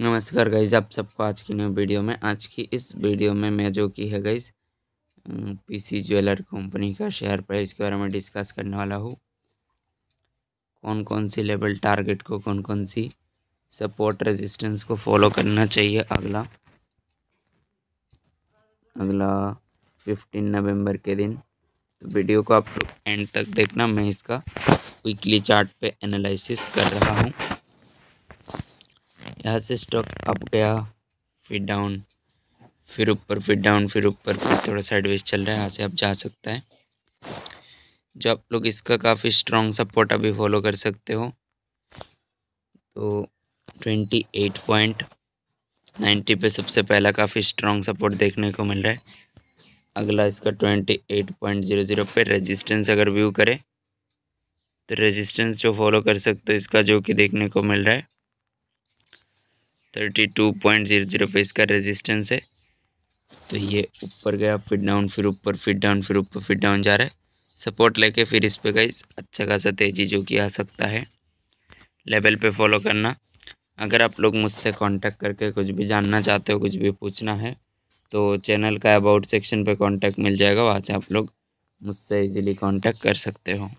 नमस्कार गाइज आप सबको आज की न्यू वीडियो में आज की इस वीडियो में मैं जो की है गाइज पीसी ज्वेलर कंपनी का शेयर प्राइस के बारे में डिस्कस करने वाला हूँ कौन कौन सी लेवल टारगेट को कौन कौन सी सपोर्ट रेजिस्टेंस को फॉलो करना चाहिए अगला अगला फिफ्टीन नवंबर के दिन तो वीडियो को आप एंड तक देखना मैं इसका वीकली चार्ट पे एनालिसिस कर रहा हूँ यहाँ से स्टॉक अप गया फिर डाउन फिर ऊपर फिर डाउन फिर ऊपर फिर थोड़ा साइडवेज चल रहा है यहाँ से आप जा सकता है जो आप लोग इसका काफ़ी स्ट्रॉन्ग सपोर्ट अभी फॉलो कर सकते हो तो ट्वेंटी एट पॉइंट नाइन्टी पर सबसे पहला काफ़ी स्ट्रॉन्ग सपोर्ट देखने को मिल रहा है अगला इसका twenty eight point zero zero पर रजिस्टेंस अगर व्यू करें तो रेजिस्टेंस जो फॉलो कर सकते हो इसका जो कि देखने को मिल रहा है thirty two point zero zero पे इसका रेजिस्टेंस है तो ये ऊपर गया फिर डाउन फिर ऊपर फिर डाउन फिर ऊपर फिर डाउन जा रहा है सपोर्ट लेके फिर इस पर गई अच्छा खासा तेज़ी जो कि आ सकता है लेवल पे फॉलो करना अगर आप लोग मुझसे कांटेक्ट करके कुछ भी जानना चाहते हो कुछ भी पूछना है तो चैनल का अबाउट सेक्शन पर कॉन्टैक्ट मिल जाएगा वहाँ से आप लोग मुझसे ईजिली कॉन्टैक्ट कर सकते हो